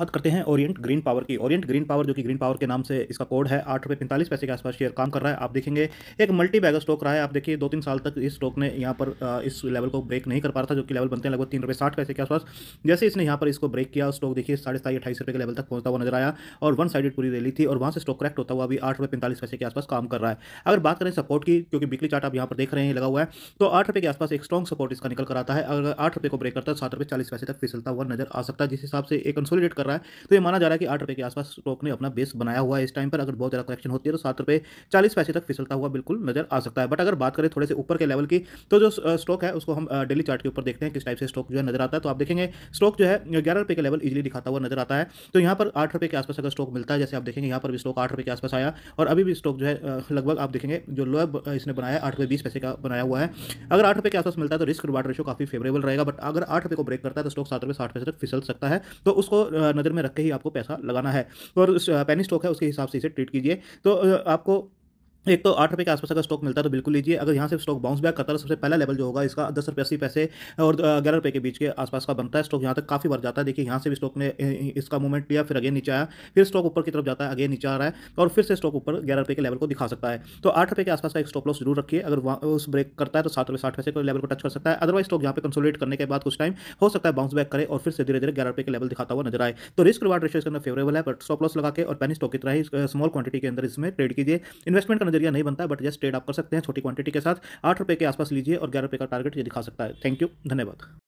बात करते हैं ओरिएंट ग्रीन पावर की ओरिएंट ग्रीन पावर जो कि ग्रीन पावर के नाम से इसका कोड है आठ रुपये पैंतालीस पैसे के आसपास शेयर काम कर रहा है आप देखेंगे एक मल्टी बैगर स्टॉक रहा है आप देखिए दो तीन साल तक इस स्टॉक ने यहाँ पर इस लेवल को ब्रेक नहीं कर पा रहा था जो कि लेवल बनते हैं लगभग तीन रुपये साठ पैसे के आसपास जैसे इसने यहाँ पर इसको ब्रेक किया स्टॉक देखिए साढ़े साई अठाईस रुपये के लेवल तक पहुंचता हुआ नजर आया और वन साइडेड पूरी रैली थी और वहाँ से स्टॉक करेक्ट होता हुआ अभी आठ रुपये पैंतालीस पैसे के आसपास काम कर रहा है अगर बात करें सपोर्ट की क्योंकि बिकली चार्ट आप यहाँ पर देख रहे हैं लगा हुआ है तो आठ रुपये के आसपास एक स्ट्रॉन्ग सपोर्ट इसका निकल कर आता है अगर आठ रुपये को ब्रेक करता है सात रुपये चालीस पैसे तक फिसलता हुआ नजर आ सकता है जिस हिसाब से एक कंसोलिडेट रहा है तो ये माना जा रहा है कि आठ रुपये के आसपास स्टॉक ने अपना बेस बनाया हुआ है इस टाइम पर अगर बहुत ज़्यादा करेक्शन होती है तो सात रुपये चालीस पैसे तक फिसलता हुआ बिल्कुल नजर आ सकता है बट अगर बात करें थोड़े से ऊपर के लेवल की तो जो स्टॉक है उसको हम डेली चार्ट के ऊपर देखते हैं किस टाइप से स्टॉक जो है नजर आता है तो आप देखेंगे स्टॉक जो है ग्यारह रुपये के लेवल इजिली दिखाता हुआ नजर आता है तो यहाँ पर आठ रुपये के आसपास अगर स्टॉक मिलता है जैसे आप देखेंगे यहाँ पर भी स्टॉक आठ रुपये के आसपास आया और अभी भी स्टॉक जो है लगभग आप देखेंगे जो लो इसने बनाया आठ रुपये बीस पैसे का बनाया हुआ है अगर आठ रुपये के आसपास मिलता है तो रिस्क रिवार्ड रेशो काफी फेवरेबल रहेगा बट अगर आठ रुपये को ब्रेक करता है तो स्टॉक सात रुपये साठ पैसे तक फिसल सकता है तो उसको नज़र में रख के ही आपको पैसा लगाना है और पैनी स्टॉक है उसके हिसाब से इसे ट्रीट कीजिए तो आपको एक तो आठ रुपये के आसपास का स्टॉक मिलता है तो बिल्कुल लीजिए अगर यहाँ से स्टॉक बाउंस बैक करता है तो सबसे पहला लेवल जो होगा इसका दस रुपये अस्सी पैसे और ग्यारह रुपये के बीच के आसपास का बनता है स्टॉक यहाँ तक काफ़ी बार जाता है देखिए यहाँ से भी स्टॉक ने इसका मूवमेंट लिया फिर अगेन नीचे आया फिर स्टॉक ऊपर की तरफ जाता है अगेन नीचे आ रहा है और फिर से स्टॉक ऊपर ग्यारह रुपये के लेवल को दिखा सकता है तो आठ रुपये के आसपास का एक स्टॉक लॉस जरूर रखिए अगर उस ब्रेक करता है तो सात रुपये साठ पैसे के लेवल को टच कर सकता है अदरवाइज स्टॉक यहाँ पर कंसोलिडेट करने के बाद कुछ टाइम हो सकता है बाउंस बैक करे और फिर से धीरे धीरे ग्यारह रुपये के लेवल दिखाता हुआ नजर आए तो रिस्क रिवार्ड रेशियो इसके अंदर फेवरेबल है बट स्टॉप लॉस लगा के और पैनी स्टॉक की तरह ही स्मॉल क्वांटिटी के अंदर इसमें ट्रेड कीजिए इन्वेस्टमेंट का जरिया नहीं बनता बट जस्ट ट्रेड आप कर सकते हैं छोटी क्वांटिटी के साथ आठ रुपये के आसपास लीजिए और ग्यारह रुपये का टारगेट ये दिखा सकता है थैंक यू धन्यवाद